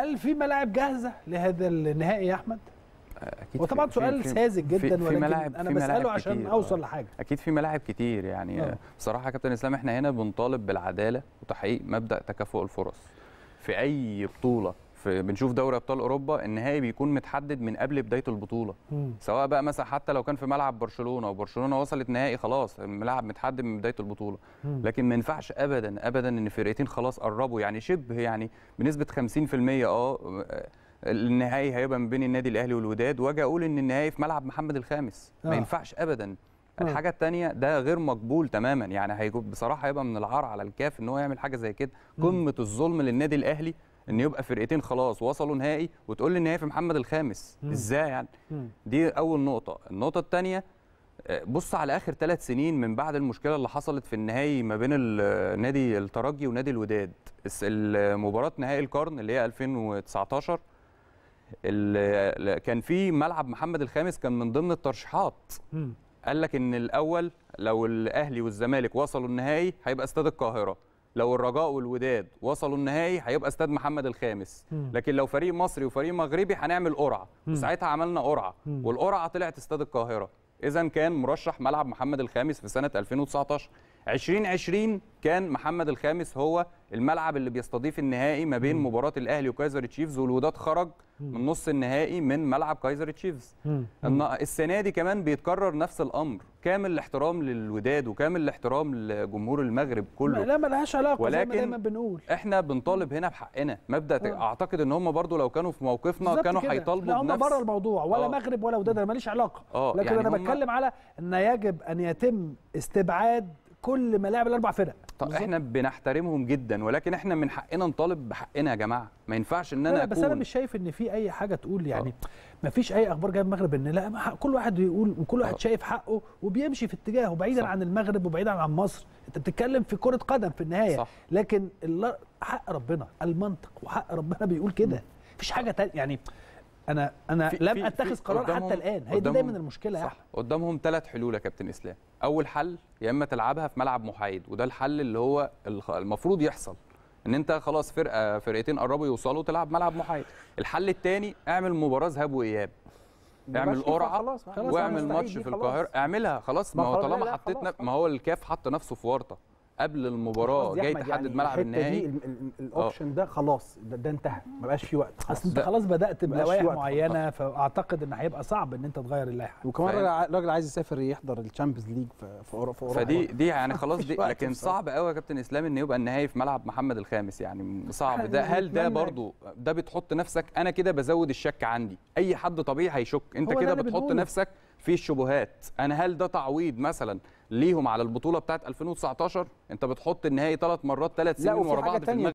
هل في ملاعب جاهزه لهذا النهائي يا احمد؟ اكيد وطبعا في سؤال في ساذج جدا في ولكن ملاعب انا بساله عشان اوصل لحاجه اكيد في ملاعب كتير يعني أوه. بصراحه كابتن اسلام احنا هنا بنطالب بالعداله وتحقيق مبدا تكافؤ الفرص في اي بطوله في بنشوف دوري ابطال اوروبا النهائي بيكون متحدد من قبل بدايه البطوله مم. سواء بقى مثلا حتى لو كان في ملعب برشلونه وبرشلونه وصلت نهائي خلاص الملعب متحدد من بدايه البطوله مم. لكن ما ينفعش ابدا ابدا ان فرقتين خلاص قربوا يعني شبه يعني بنسبه 50% اه النهائي هيبقى ما بين النادي الاهلي والوداد واجي اقول ان النهائي في ملعب محمد الخامس آه. ما ينفعش ابدا آه. الحاجه الثانيه ده غير مقبول تماما يعني هيجب بصراحه هيبقى من العار على الكاف ان هو يعمل حاجه زي كده قمه الظلم للنادي الاهلي ان يبقى فرقتين خلاص وصلوا نهائي وتقول لي النهائي في محمد الخامس مم. ازاي يعني مم. دي اول نقطه النقطه الثانيه آه، بص على اخر ثلاث سنين من بعد المشكله اللي حصلت في النهائي ما بين آه، نادي الترجي ونادي الوداد مباراه نهائي القرن اللي هي 2019 آه، كان في ملعب محمد الخامس كان من ضمن الترشيحات قال لك ان الاول لو الاهلي والزمالك وصلوا النهائي هيبقى استاد القاهره لو الرجاء والوداد وصلوا النهائي هيبقى استاد محمد الخامس لكن لو فريق مصري وفريق مغربي هنعمل قرعه وساعتها عملنا قرعه والقرعه طلعت استاد القاهره اذا كان مرشح ملعب محمد الخامس في سنه 2019 2020 كان محمد الخامس هو الملعب اللي بيستضيف النهائي ما بين مباراه الاهلي وكايزر تشيفز والوداد خرج من نص النهائي من ملعب كايزر تشيفز السنه دي كمان بيتكرر نفس الامر كامل الاحترام للوداد وكامل الاحترام لجمهور المغرب كله لا لهاش علاقه زي ما دايما بنقول احنا بنطالب هنا بحقنا مبدا آه. اعتقد ان هم برضو لو كانوا في موقفنا كانوا هيطالبوا بنفس لا هم بره الموضوع ولا أوه. مغرب ولا وداد انا ماليش علاقه آه. لكن يعني انا هم... بتكلم على ان يجب ان يتم استبعاد كل ملاعب الاربع فرق طب بالزبط. احنا بنحترمهم جدا ولكن احنا من حقنا نطالب بحقنا يا جماعه ما ينفعش ان انا لا بس أكون... انا مش شايف ان في اي حاجه تقول يعني آه. ما فيش اي اخبار جايه المغرب ان لا كل واحد يقول وكل واحد أوه. شايف حقه وبيمشي في اتجاهه بعيدا صح. عن المغرب وبعيدا عن مصر انت بتتكلم في كره قدم في النهايه صح. لكن حق ربنا المنطق وحق ربنا بيقول كده مفيش حاجه تانية يعني انا انا في لم في اتخذ في قرار حتى الان هي دي دايما المشكله صح يعني. قدامهم ثلاث حلول يا كابتن اسلام اول حل يا اما تلعبها في ملعب محايد وده الحل اللي هو المفروض يحصل ان انت خلاص فرقه فرقتين قربوا يوصلوا تلعب ملعب محايد الحل الثاني اعمل مباراه ذهاب واياب اعمل قرعه واعمل ماتش في القاهره اعملها خلاص ما هو طالما حطيتنا ما هو الكاف حط نفسه في ورطه قبل المباراه جاي تحدد يعني ملعب النهائي الاوبشن آه. ده خلاص ده, ده انتهى ما بقاش في وقت اصل انت خلاص بدات بلوائح معينه فاعتقد ان هيبقى صعب ان انت تغير اللائحه وكمان الراجل عايز يسافر يحضر الشامبيونز ليج في اوروبا فدي دي يعني خلاص دي لكن صعب قوي يا كابتن اسلام ان يبقى النهائي في ملعب محمد الخامس يعني صعب ده هل ده برضو ده بتحط نفسك انا كده بزود الشك عندي اي حد طبيعي هيشك انت كده بتحط نفسك في الشبهات انا هل ده تعويض مثلا ليهم على البطوله بتاعه 2019 انت بتحط النهائي ثلاث مرات ثلاث سنين ورا بعض في